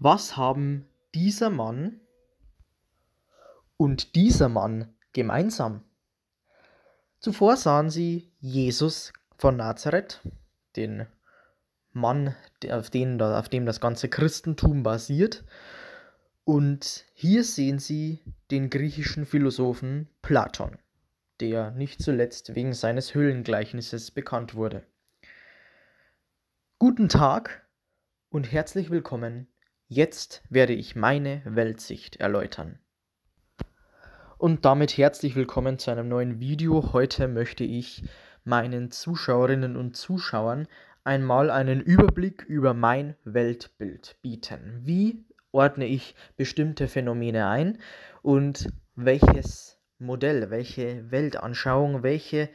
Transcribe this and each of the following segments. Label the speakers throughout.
Speaker 1: Was haben dieser Mann und dieser Mann gemeinsam? Zuvor sahen sie Jesus von Nazareth, den Mann, auf, den, auf dem das ganze Christentum basiert. Und hier sehen sie den griechischen Philosophen Platon, der nicht zuletzt wegen seines Höhlengleichnisses bekannt wurde. Guten Tag und herzlich willkommen Jetzt werde ich meine Weltsicht erläutern. Und damit herzlich willkommen zu einem neuen Video. Heute möchte ich meinen Zuschauerinnen und Zuschauern einmal einen Überblick über mein Weltbild bieten. Wie ordne ich bestimmte Phänomene ein und welches Modell, welche Weltanschauung, welche,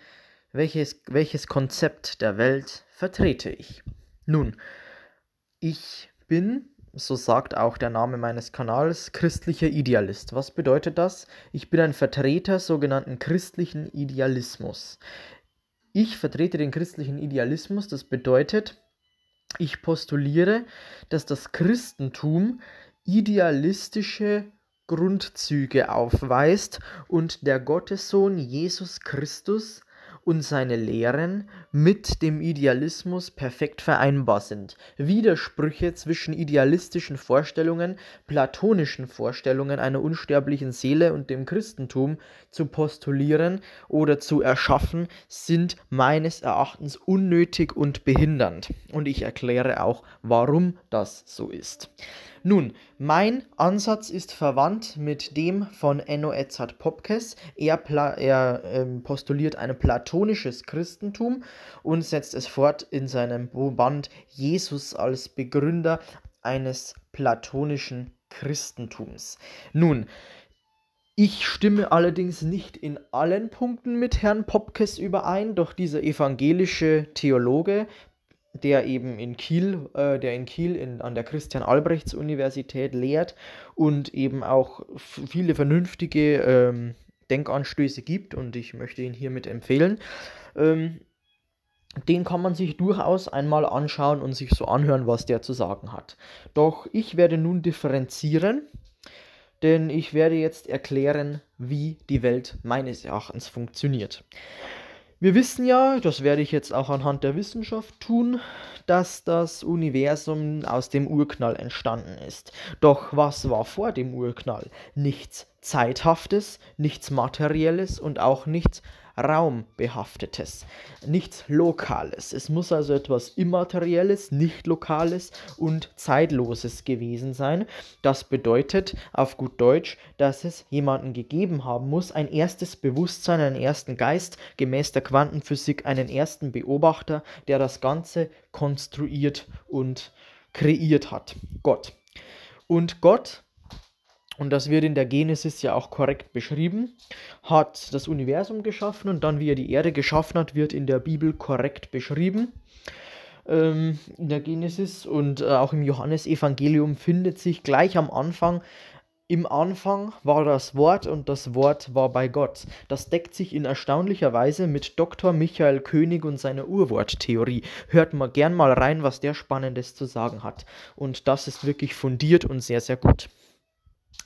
Speaker 1: welches, welches Konzept der Welt vertrete ich? Nun, ich bin so sagt auch der Name meines Kanals, christlicher Idealist. Was bedeutet das? Ich bin ein Vertreter sogenannten christlichen Idealismus. Ich vertrete den christlichen Idealismus, das bedeutet, ich postuliere, dass das Christentum idealistische Grundzüge aufweist und der Gottessohn Jesus Christus und seine Lehren mit dem Idealismus perfekt vereinbar sind. Widersprüche zwischen idealistischen Vorstellungen, platonischen Vorstellungen einer unsterblichen Seele und dem Christentum zu postulieren oder zu erschaffen, sind meines Erachtens unnötig und behindernd. Und ich erkläre auch, warum das so ist. Nun, mein Ansatz ist verwandt mit dem von Enno Edzard Popkes. Er, er ähm, postuliert ein platonisches Christentum und setzt es fort in seinem Band Jesus als Begründer eines platonischen Christentums. Nun, ich stimme allerdings nicht in allen Punkten mit Herrn Popkes überein, doch dieser evangelische Theologe der eben in Kiel, äh, der in Kiel in, an der Christian-Albrechts-Universität lehrt und eben auch viele vernünftige ähm, Denkanstöße gibt und ich möchte ihn hiermit empfehlen. Ähm, den kann man sich durchaus einmal anschauen und sich so anhören, was der zu sagen hat. Doch ich werde nun differenzieren, denn ich werde jetzt erklären, wie die Welt meines Erachtens funktioniert. Wir wissen ja, das werde ich jetzt auch anhand der Wissenschaft tun, dass das Universum aus dem Urknall entstanden ist. Doch was war vor dem Urknall? Nichts Zeithaftes, nichts Materielles und auch nichts Raumbehaftetes, nichts Lokales. Es muss also etwas Immaterielles, nicht Lokales und Zeitloses gewesen sein. Das bedeutet auf gut Deutsch, dass es jemanden gegeben haben muss, ein erstes Bewusstsein, einen ersten Geist, gemäß der Quantenphysik einen ersten Beobachter, der das Ganze konstruiert und kreiert hat. Gott. Und Gott und das wird in der Genesis ja auch korrekt beschrieben, hat das Universum geschaffen und dann, wie er die Erde geschaffen hat, wird in der Bibel korrekt beschrieben. Ähm, in der Genesis und äh, auch im Johannesevangelium findet sich gleich am Anfang, im Anfang war das Wort und das Wort war bei Gott. Das deckt sich in erstaunlicher Weise mit Dr. Michael König und seiner Urworttheorie. Hört mal gern mal rein, was der Spannendes zu sagen hat. Und das ist wirklich fundiert und sehr, sehr gut.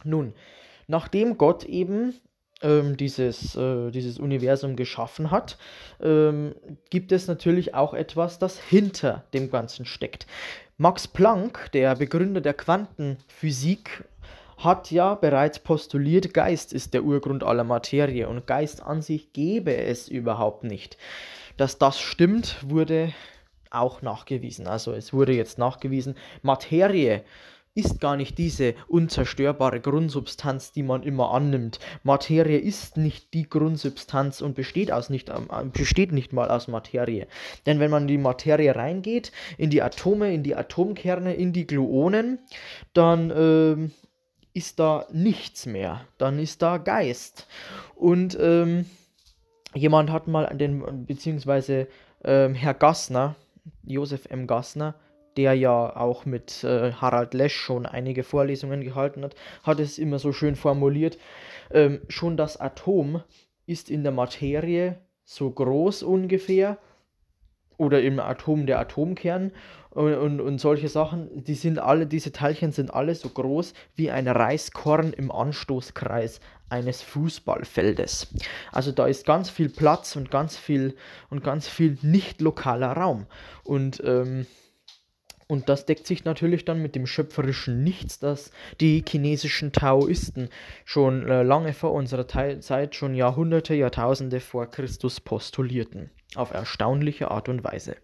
Speaker 1: Nun, nachdem Gott eben ähm, dieses, äh, dieses Universum geschaffen hat, ähm, gibt es natürlich auch etwas, das hinter dem Ganzen steckt. Max Planck, der Begründer der Quantenphysik, hat ja bereits postuliert, Geist ist der Urgrund aller Materie und Geist an sich gäbe es überhaupt nicht. Dass das stimmt, wurde auch nachgewiesen. Also es wurde jetzt nachgewiesen, Materie äh, ist gar nicht diese unzerstörbare Grundsubstanz, die man immer annimmt. Materie ist nicht die Grundsubstanz und besteht, aus nicht, ähm, äh, besteht nicht mal aus Materie. Denn wenn man in die Materie reingeht, in die Atome, in die Atomkerne, in die Gluonen, dann ähm, ist da nichts mehr. Dann ist da Geist. Und ähm, jemand hat mal den, beziehungsweise ähm, Herr Gassner, Josef M. Gassner, der ja auch mit äh, Harald Lesch schon einige Vorlesungen gehalten hat, hat es immer so schön formuliert, ähm, schon das Atom ist in der Materie so groß ungefähr oder im Atom der Atomkern und, äh, und, und solche Sachen, die sind alle, diese Teilchen sind alle so groß wie ein Reiskorn im Anstoßkreis eines Fußballfeldes. Also da ist ganz viel Platz und ganz viel und ganz viel nicht lokaler Raum. Und ähm, und das deckt sich natürlich dann mit dem schöpferischen Nichts, das die chinesischen Taoisten schon äh, lange vor unserer Te Zeit, schon Jahrhunderte, Jahrtausende vor Christus postulierten. Auf erstaunliche Art und Weise.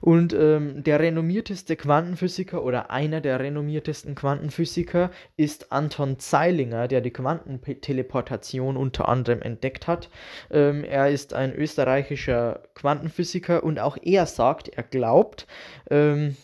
Speaker 1: Und ähm, der renommierteste Quantenphysiker oder einer der renommiertesten Quantenphysiker ist Anton Zeilinger, der die Quantenteleportation unter anderem entdeckt hat. Ähm, er ist ein österreichischer Quantenphysiker und auch er sagt, er glaubt, ähm,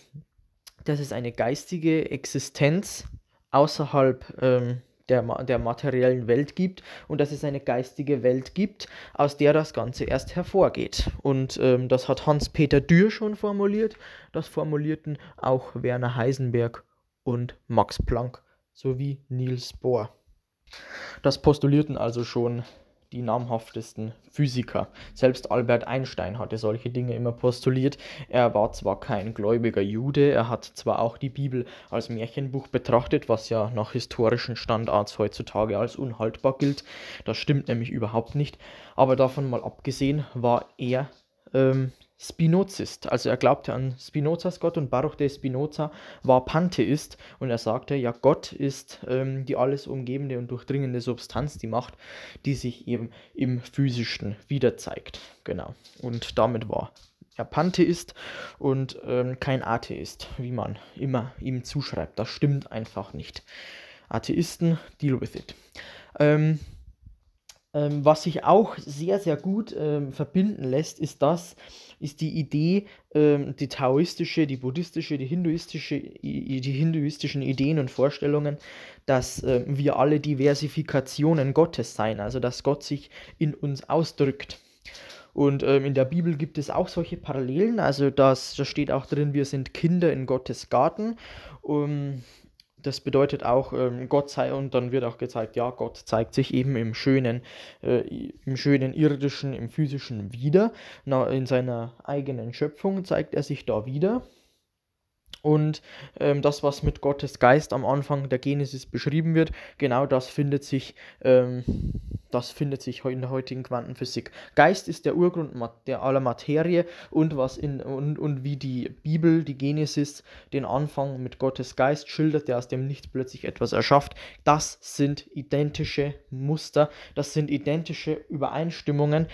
Speaker 1: dass es eine geistige Existenz außerhalb ähm, der, der materiellen Welt gibt und dass es eine geistige Welt gibt, aus der das Ganze erst hervorgeht. Und ähm, das hat Hans-Peter Dürr schon formuliert, das formulierten auch Werner Heisenberg und Max Planck sowie Niels Bohr. Das postulierten also schon die namhaftesten Physiker. Selbst Albert Einstein hatte solche Dinge immer postuliert. Er war zwar kein gläubiger Jude, er hat zwar auch die Bibel als Märchenbuch betrachtet, was ja nach historischen Standards heutzutage als unhaltbar gilt. Das stimmt nämlich überhaupt nicht. Aber davon mal abgesehen war er ähm, Spinozist. Also er glaubte an Spinozas Gott und Baruch de Spinoza war Pantheist und er sagte, ja, Gott ist ähm, die alles umgebende und durchdringende Substanz, die Macht, die sich eben im Physischen wieder zeigt. Genau. Und damit war er Pantheist und ähm, kein Atheist, wie man immer ihm zuschreibt. Das stimmt einfach nicht. Atheisten, deal with it. Ähm, ähm, was sich auch sehr, sehr gut ähm, verbinden lässt, ist das, ist die Idee, ähm, die taoistische, die buddhistische, die hinduistische, die hinduistischen Ideen und Vorstellungen, dass äh, wir alle Diversifikationen Gottes sein, also dass Gott sich in uns ausdrückt. Und ähm, in der Bibel gibt es auch solche Parallelen. Also das, da steht auch drin, wir sind Kinder in Gottes Garten. Um, ähm, das bedeutet auch, ähm, Gott sei, und dann wird auch gezeigt, ja, Gott zeigt sich eben im schönen, äh, im schönen irdischen, im physischen wieder. Na, in seiner eigenen Schöpfung zeigt er sich da wieder. Und ähm, das, was mit Gottes Geist am Anfang der Genesis beschrieben wird, genau das findet sich, ähm, das findet sich in der heutigen Quantenphysik. Geist ist der Urgrund der aller Materie und was in und, und wie die Bibel, die Genesis, den Anfang mit Gottes Geist schildert, der aus dem Nichts plötzlich etwas erschafft. Das sind identische Muster, das sind identische Übereinstimmungen.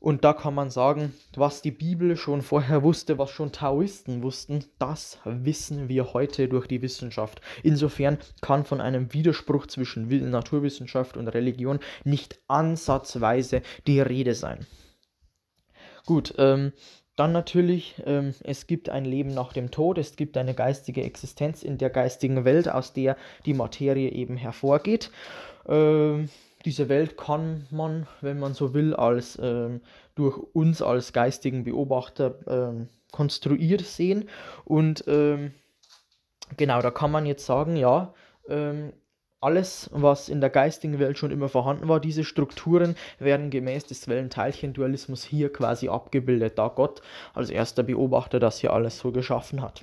Speaker 1: Und da kann man sagen, was die Bibel schon vorher wusste, was schon Taoisten wussten, das wissen wir heute durch die Wissenschaft. Insofern kann von einem Widerspruch zwischen Naturwissenschaft und Religion nicht ansatzweise die Rede sein. Gut, ähm, dann natürlich, ähm, es gibt ein Leben nach dem Tod, es gibt eine geistige Existenz in der geistigen Welt, aus der die Materie eben hervorgeht. Ähm, diese Welt kann man, wenn man so will, als ähm, durch uns als geistigen Beobachter ähm, konstruiert sehen. Und ähm, genau, da kann man jetzt sagen, ja, ähm, alles, was in der geistigen Welt schon immer vorhanden war, diese Strukturen werden gemäß des Wellenteilchen-Dualismus hier quasi abgebildet, da Gott als erster Beobachter das hier alles so geschaffen hat.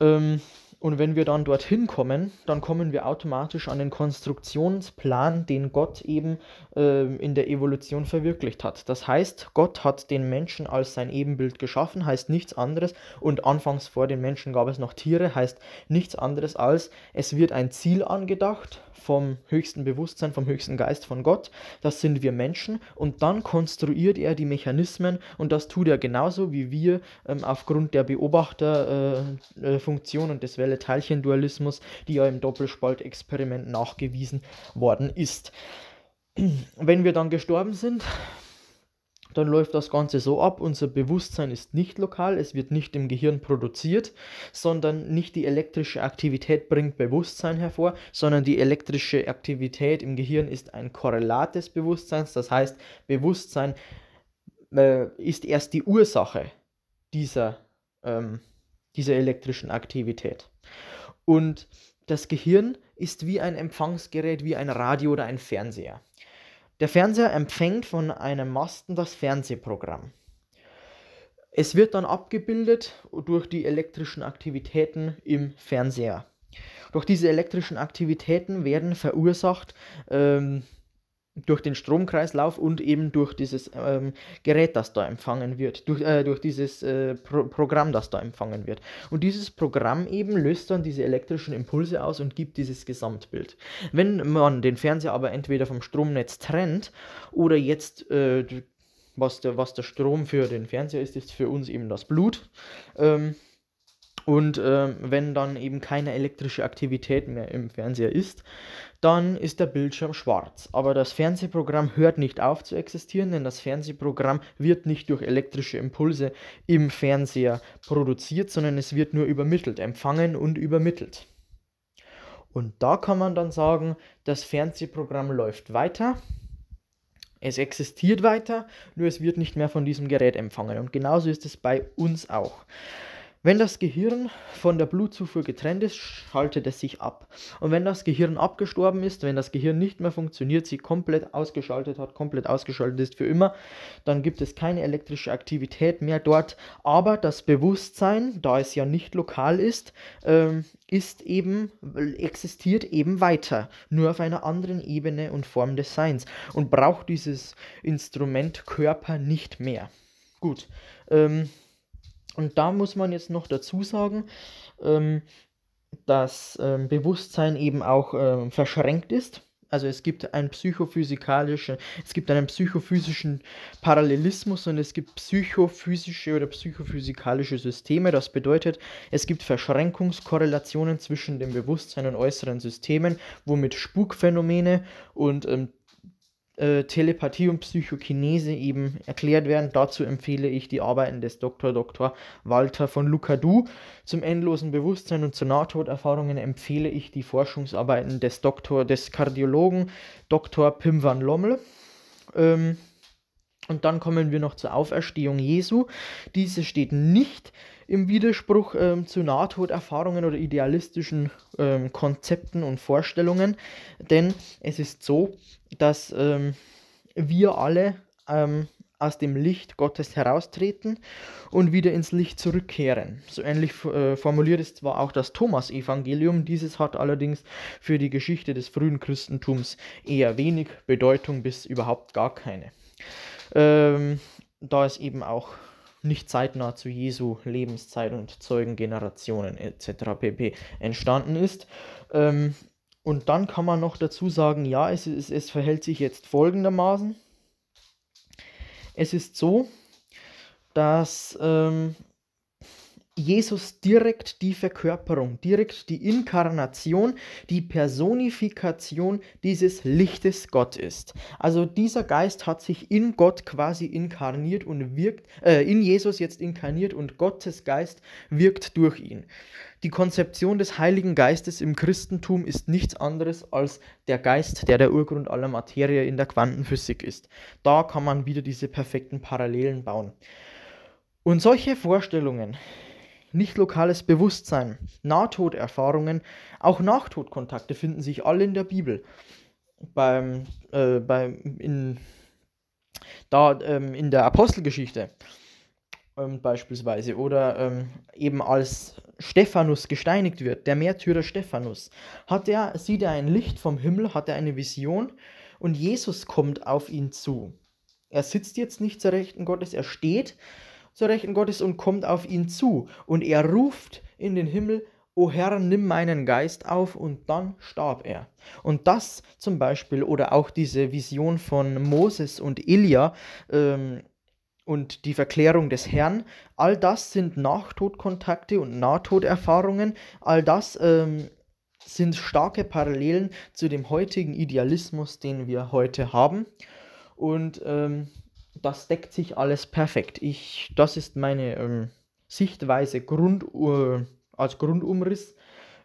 Speaker 1: Ähm, und wenn wir dann dorthin kommen, dann kommen wir automatisch an den Konstruktionsplan, den Gott eben äh, in der Evolution verwirklicht hat. Das heißt, Gott hat den Menschen als sein Ebenbild geschaffen, heißt nichts anderes. Und anfangs vor den Menschen gab es noch Tiere, heißt nichts anderes als, es wird ein Ziel angedacht vom höchsten Bewusstsein, vom höchsten Geist von Gott. Das sind wir Menschen. Und dann konstruiert er die Mechanismen und das tut er genauso wie wir ähm, aufgrund der Beobachterfunktion äh, äh, und des Welt generelle Teilchendualismus, die ja im Doppelspaltexperiment nachgewiesen worden ist. Wenn wir dann gestorben sind, dann läuft das Ganze so ab, unser Bewusstsein ist nicht lokal, es wird nicht im Gehirn produziert, sondern nicht die elektrische Aktivität bringt Bewusstsein hervor, sondern die elektrische Aktivität im Gehirn ist ein Korrelat des Bewusstseins, das heißt Bewusstsein äh, ist erst die Ursache dieser, ähm, dieser elektrischen Aktivität. Und das Gehirn ist wie ein Empfangsgerät, wie ein Radio oder ein Fernseher. Der Fernseher empfängt von einem Masten das Fernsehprogramm. Es wird dann abgebildet durch die elektrischen Aktivitäten im Fernseher. Durch diese elektrischen Aktivitäten werden verursacht ähm, durch den Stromkreislauf und eben durch dieses ähm, Gerät, das da empfangen wird, durch, äh, durch dieses äh, Pro Programm, das da empfangen wird. Und dieses Programm eben löst dann diese elektrischen Impulse aus und gibt dieses Gesamtbild. Wenn man den Fernseher aber entweder vom Stromnetz trennt oder jetzt äh, was der, was der Strom für den Fernseher ist, ist für uns eben das Blut. Ähm, und äh, wenn dann eben keine elektrische Aktivität mehr im Fernseher ist, dann ist der Bildschirm schwarz. Aber das Fernsehprogramm hört nicht auf zu existieren, denn das Fernsehprogramm wird nicht durch elektrische Impulse im Fernseher produziert, sondern es wird nur übermittelt, empfangen und übermittelt. Und da kann man dann sagen, das Fernsehprogramm läuft weiter. Es existiert weiter, nur es wird nicht mehr von diesem Gerät empfangen. Und genauso ist es bei uns auch. Wenn das Gehirn von der Blutzufuhr getrennt ist, schaltet es sich ab. Und wenn das Gehirn abgestorben ist, wenn das Gehirn nicht mehr funktioniert, sie komplett ausgeschaltet hat, komplett ausgeschaltet ist für immer, dann gibt es keine elektrische Aktivität mehr dort. Aber das Bewusstsein, da es ja nicht lokal ist, ähm, ist eben, existiert eben weiter, nur auf einer anderen Ebene und Form des Seins und braucht dieses Instrument Körper nicht mehr. Gut. Ähm, und da muss man jetzt noch dazu sagen, ähm, dass ähm, Bewusstsein eben auch ähm, verschränkt ist. Also es gibt einen psychophysikalischen, es gibt einen psychophysischen Parallelismus und es gibt psychophysische oder psychophysikalische Systeme. Das bedeutet, es gibt Verschränkungskorrelationen zwischen dem Bewusstsein und äußeren Systemen, womit Spukphänomene und ähm, äh, Telepathie und Psychokinese eben erklärt werden. Dazu empfehle ich die Arbeiten des Dr. Dr. Walter von Lucadou. Zum endlosen Bewusstsein und zu Nahtoderfahrungen empfehle ich die Forschungsarbeiten des Doktor des Kardiologen Dr. Pim van Lommel. Ähm, und dann kommen wir noch zur Auferstehung Jesu. Diese steht nicht im Widerspruch ähm, zu Nahtoderfahrungen oder idealistischen ähm, Konzepten und Vorstellungen, denn es ist so, dass ähm, wir alle ähm, aus dem Licht Gottes heraustreten und wieder ins Licht zurückkehren. So ähnlich äh, formuliert ist zwar auch das Thomas-Evangelium, dieses hat allerdings für die Geschichte des frühen Christentums eher wenig Bedeutung bis überhaupt gar keine. Ähm, da es eben auch nicht zeitnah zu Jesu Lebenszeit und Zeugengenerationen etc. pp. entstanden ist. Ähm, und dann kann man noch dazu sagen, ja, es, es, es verhält sich jetzt folgendermaßen. Es ist so, dass ähm, Jesus direkt die Verkörperung, direkt die Inkarnation, die Personifikation dieses Lichtes Gott ist. Also dieser Geist hat sich in Gott quasi inkarniert und wirkt, äh, in Jesus jetzt inkarniert und Gottes Geist wirkt durch ihn. Die Konzeption des Heiligen Geistes im Christentum ist nichts anderes als der Geist, der der Urgrund aller Materie in der Quantenphysik ist. Da kann man wieder diese perfekten Parallelen bauen. Und solche Vorstellungen, nicht lokales Bewusstsein, Nahtoderfahrungen, auch Nahtodkontakte finden sich alle in der Bibel. Beim, äh, beim, in, da, ähm, in der Apostelgeschichte ähm, beispielsweise oder ähm, eben als Stephanus gesteinigt wird, der Märtyrer Stephanus, hat er, sieht er ein Licht vom Himmel, hat er eine Vision und Jesus kommt auf ihn zu. Er sitzt jetzt nicht zur Rechten Gottes, er steht zur Rechten Gottes und kommt auf ihn zu. Und er ruft in den Himmel, O Herr, nimm meinen Geist auf, und dann starb er. Und das zum Beispiel, oder auch diese Vision von Moses und Elia ähm, und die Verklärung des Herrn, all das sind Nachtodkontakte und Nahtoderfahrungen, all das ähm, sind starke Parallelen zu dem heutigen Idealismus, den wir heute haben. Und ähm, das deckt sich alles perfekt. Ich, das ist meine ähm, Sichtweise Grund, uh, als Grundumriss.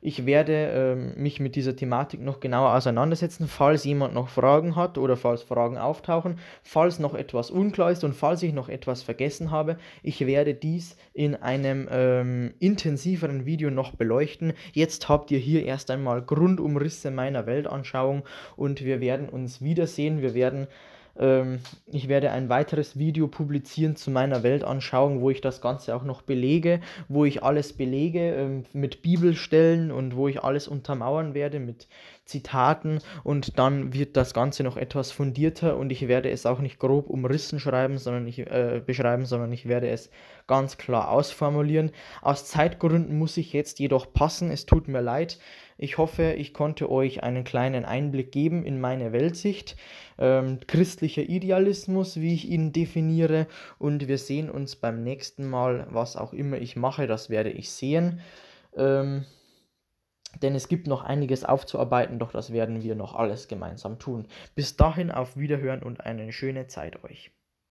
Speaker 1: Ich werde ähm, mich mit dieser Thematik noch genauer auseinandersetzen, falls jemand noch Fragen hat oder falls Fragen auftauchen, falls noch etwas unklar ist und falls ich noch etwas vergessen habe. Ich werde dies in einem ähm, intensiveren Video noch beleuchten. Jetzt habt ihr hier erst einmal Grundumrisse meiner Weltanschauung und wir werden uns wiedersehen. Wir werden ähm, ich werde ein weiteres Video publizieren zu meiner Weltanschauung, wo ich das Ganze auch noch belege, wo ich alles belege ähm, mit Bibelstellen und wo ich alles untermauern werde mit Zitaten und dann wird das Ganze noch etwas fundierter und ich werde es auch nicht grob umrissen schreiben, sondern ich, äh, beschreiben, sondern ich werde es ganz klar ausformulieren. Aus Zeitgründen muss ich jetzt jedoch passen, es tut mir leid. Ich hoffe, ich konnte euch einen kleinen Einblick geben in meine Weltsicht, ähm, christlicher Idealismus, wie ich ihn definiere. Und wir sehen uns beim nächsten Mal, was auch immer ich mache, das werde ich sehen. Ähm, denn es gibt noch einiges aufzuarbeiten, doch das werden wir noch alles gemeinsam tun. Bis dahin auf Wiederhören und eine schöne Zeit euch.